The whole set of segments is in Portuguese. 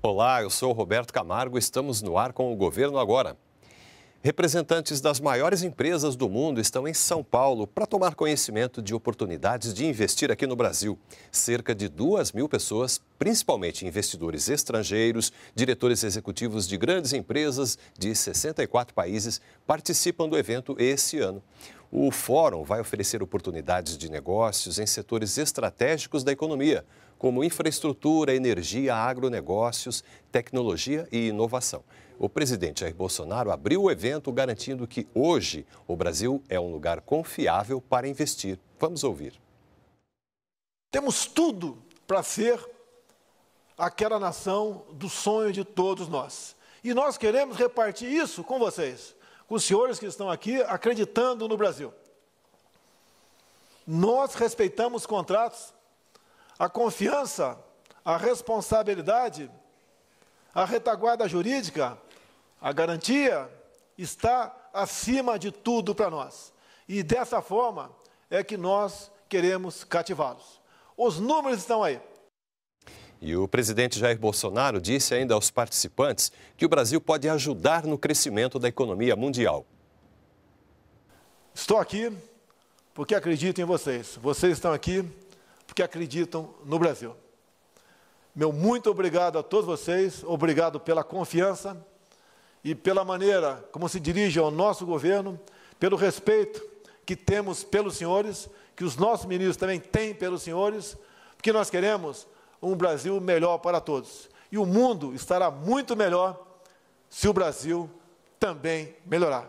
Olá, eu sou Roberto Camargo. Estamos no ar com o Governo Agora. Representantes das maiores empresas do mundo estão em São Paulo para tomar conhecimento de oportunidades de investir aqui no Brasil. Cerca de duas mil pessoas, principalmente investidores estrangeiros, diretores executivos de grandes empresas de 64 países, participam do evento esse ano. O fórum vai oferecer oportunidades de negócios em setores estratégicos da economia, como infraestrutura, energia, agronegócios, tecnologia e inovação. O presidente Jair Bolsonaro abriu o evento garantindo que hoje o Brasil é um lugar confiável para investir. Vamos ouvir. Temos tudo para ser aquela nação do sonho de todos nós. E nós queremos repartir isso com vocês com os senhores que estão aqui acreditando no Brasil. Nós respeitamos contratos, a confiança, a responsabilidade, a retaguarda jurídica, a garantia está acima de tudo para nós. E dessa forma é que nós queremos cativá-los. Os números estão aí. E o presidente Jair Bolsonaro disse ainda aos participantes que o Brasil pode ajudar no crescimento da economia mundial. Estou aqui porque acredito em vocês. Vocês estão aqui porque acreditam no Brasil. Meu muito obrigado a todos vocês, obrigado pela confiança e pela maneira como se dirige ao nosso governo, pelo respeito que temos pelos senhores, que os nossos ministros também têm pelos senhores, porque nós queremos um Brasil melhor para todos. E o mundo estará muito melhor se o Brasil também melhorar.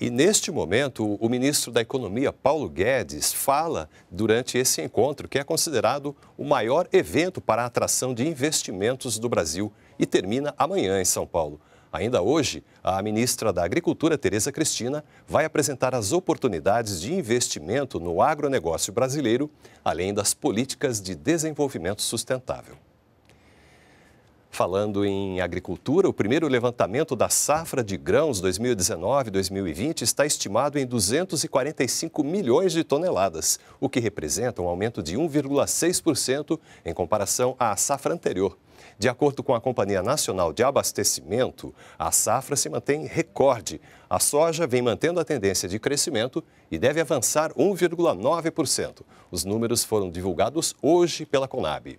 E neste momento, o ministro da Economia, Paulo Guedes, fala durante esse encontro que é considerado o maior evento para a atração de investimentos do Brasil e termina amanhã em São Paulo. Ainda hoje, a ministra da Agricultura, Tereza Cristina, vai apresentar as oportunidades de investimento no agronegócio brasileiro, além das políticas de desenvolvimento sustentável. Falando em agricultura, o primeiro levantamento da safra de grãos 2019-2020 está estimado em 245 milhões de toneladas, o que representa um aumento de 1,6% em comparação à safra anterior. De acordo com a Companhia Nacional de Abastecimento, a safra se mantém recorde. A soja vem mantendo a tendência de crescimento e deve avançar 1,9%. Os números foram divulgados hoje pela Conab.